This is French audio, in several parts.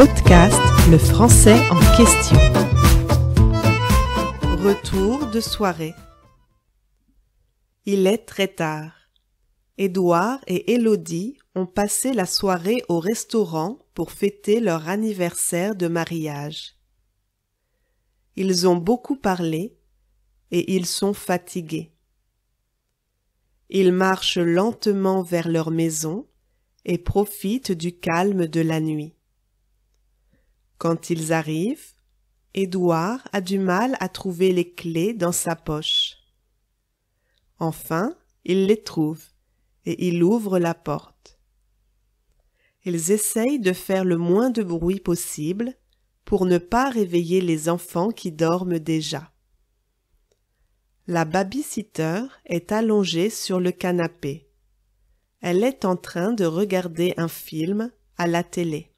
podcast Le français en question. Retour de soirée. Il est très tard. Édouard et Élodie ont passé la soirée au restaurant pour fêter leur anniversaire de mariage. Ils ont beaucoup parlé et ils sont fatigués. Ils marchent lentement vers leur maison et profitent du calme de la nuit. Quand ils arrivent, Édouard a du mal à trouver les clés dans sa poche. Enfin, il les trouve et il ouvre la porte. Ils essayent de faire le moins de bruit possible pour ne pas réveiller les enfants qui dorment déjà. La babysitter est allongée sur le canapé. Elle est en train de regarder un film à la télé.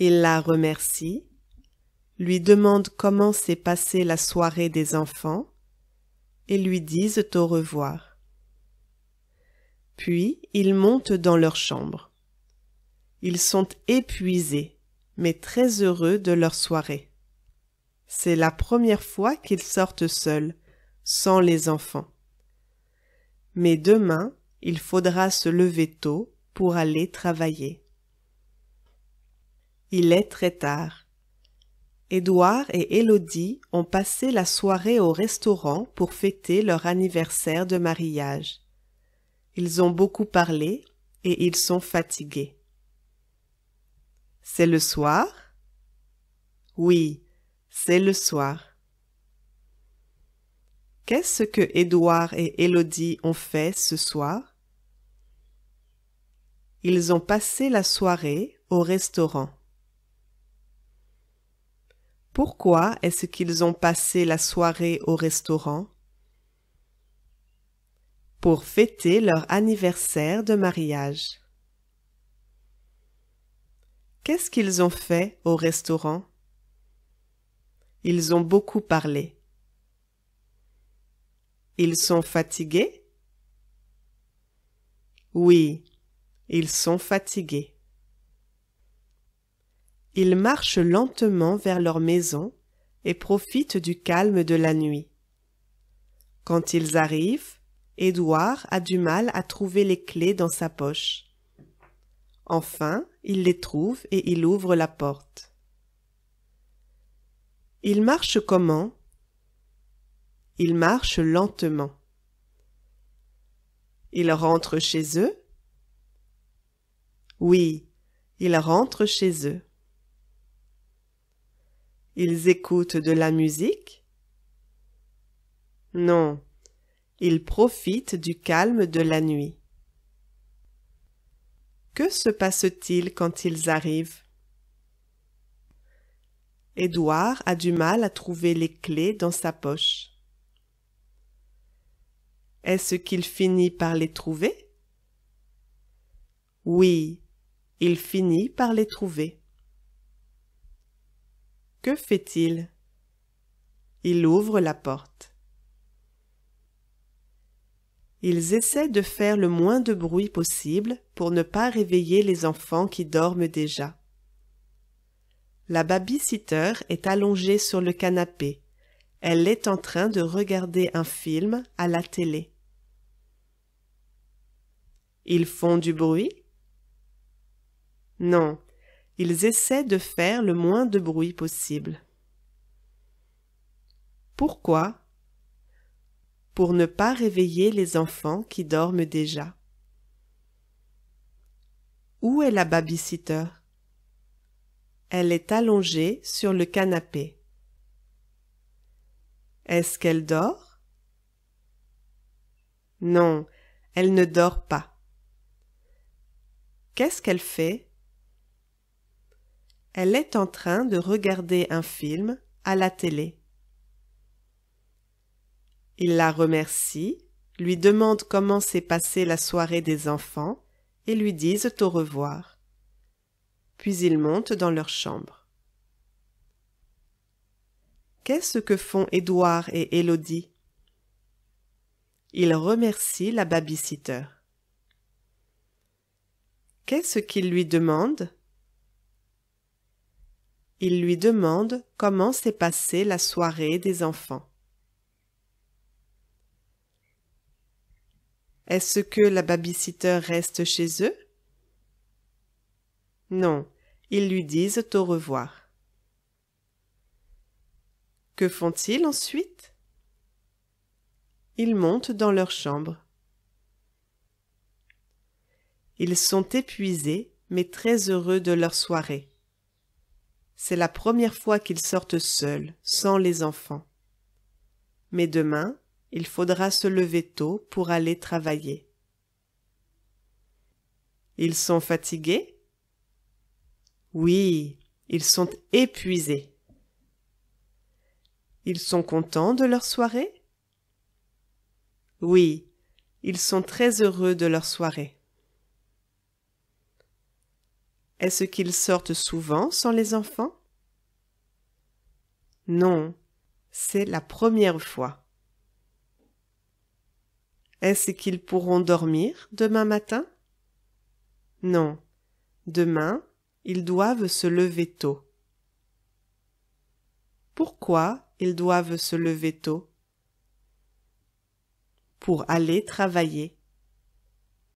Il la remercie, lui demande comment s'est passée la soirée des enfants et lui disent au revoir. Puis ils montent dans leur chambre. Ils sont épuisés, mais très heureux de leur soirée. C'est la première fois qu'ils sortent seuls, sans les enfants. Mais demain, il faudra se lever tôt pour aller travailler. Il est très tard. Édouard et Élodie ont passé la soirée au restaurant pour fêter leur anniversaire de mariage. Ils ont beaucoup parlé et ils sont fatigués. C'est le soir Oui, c'est le soir. Qu'est-ce que Édouard et Élodie ont fait ce soir Ils ont passé la soirée au restaurant. Pourquoi est-ce qu'ils ont passé la soirée au restaurant Pour fêter leur anniversaire de mariage. Qu'est-ce qu'ils ont fait au restaurant Ils ont beaucoup parlé. Ils sont fatigués Oui, ils sont fatigués. Ils marchent lentement vers leur maison et profitent du calme de la nuit. Quand ils arrivent, Édouard a du mal à trouver les clés dans sa poche. Enfin, il les trouve et il ouvre la porte. Ils marchent comment Il marche lentement. Ils rentrent chez eux Oui, ils rentrent chez eux. Ils écoutent de la musique Non, ils profitent du calme de la nuit. Que se passe-t-il quand ils arrivent Édouard a du mal à trouver les clés dans sa poche. Est-ce qu'il finit par les trouver Oui, il finit par les trouver. Que fait-il Il ouvre la porte. Ils essaient de faire le moins de bruit possible pour ne pas réveiller les enfants qui dorment déjà. La babysitter est allongée sur le canapé. Elle est en train de regarder un film à la télé. Ils font du bruit Non, ils essaient de faire le moins de bruit possible. Pourquoi Pour ne pas réveiller les enfants qui dorment déjà. Où est la babysitter Elle est allongée sur le canapé. Est-ce qu'elle dort Non, elle ne dort pas. Qu'est-ce qu'elle fait elle est en train de regarder un film à la télé. Il la remercie, lui demande comment s'est passée la soirée des enfants et lui disent au revoir. Puis ils montent dans leur chambre. Qu'est-ce que font Édouard et Élodie Ils remercient la babysitter. Qu'est-ce qu'ils lui demandent il lui demande comment s'est passée la soirée des enfants. Est-ce que la babysitter reste chez eux Non, ils lui disent au revoir. Que font-ils ensuite Ils montent dans leur chambre. Ils sont épuisés mais très heureux de leur soirée. C'est la première fois qu'ils sortent seuls, sans les enfants. Mais demain, il faudra se lever tôt pour aller travailler. Ils sont fatigués Oui, ils sont épuisés. Ils sont contents de leur soirée Oui, ils sont très heureux de leur soirée. Est-ce qu'ils sortent souvent sans les enfants Non, c'est la première fois. Est-ce qu'ils pourront dormir demain matin Non, demain, ils doivent se lever tôt. Pourquoi ils doivent se lever tôt Pour aller travailler.